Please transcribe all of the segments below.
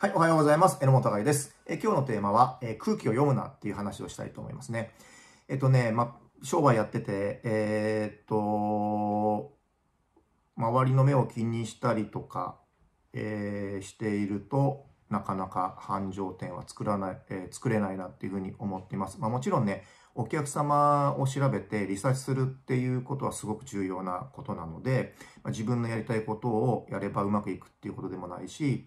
はい、おはようございます。榎本隆です。え今日のテーマは、え空気を読むなっていう話をしたいと思いますね。えっとね、ま商売やってて、えー、っと、周りの目を気にしたりとか、えー、していると、なかなか繁盛店は作らない、えー、作れないなっていうふうに思っています。まあ、もちろんね、お客様を調べてリサーチするっていうことはすごく重要なことなので、まあ、自分のやりたいことをやればうまくいくっていうことでもないし、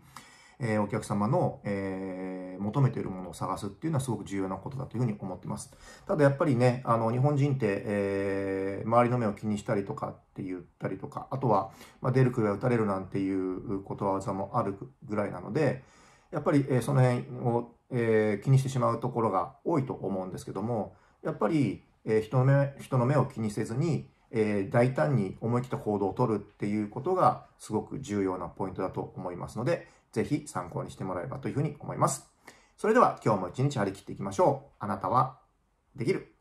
えー、お客様の、えー、求めているものを探すっていうのはすごく重要なことだというふうに思ってます。ただやっぱりね、あの、日本人って、えー、周りの目を気にしたりとかって言ったりとか、あとは、まあ、出る杭は打たれるなんていうことわざもあるぐらいなので、やっぱり、えー、その辺を、えー、気にしてしまうところが多いと思うんですけども、やっぱり、えー、人の目人の目を気にせずに、えー、大胆に思い切った行動をとるっていうことがすごく重要なポイントだと思いますので、ぜひ参考にしてもらえればというふうに思います。それでは今日も一日張り切っていきましょう。あなたはできる。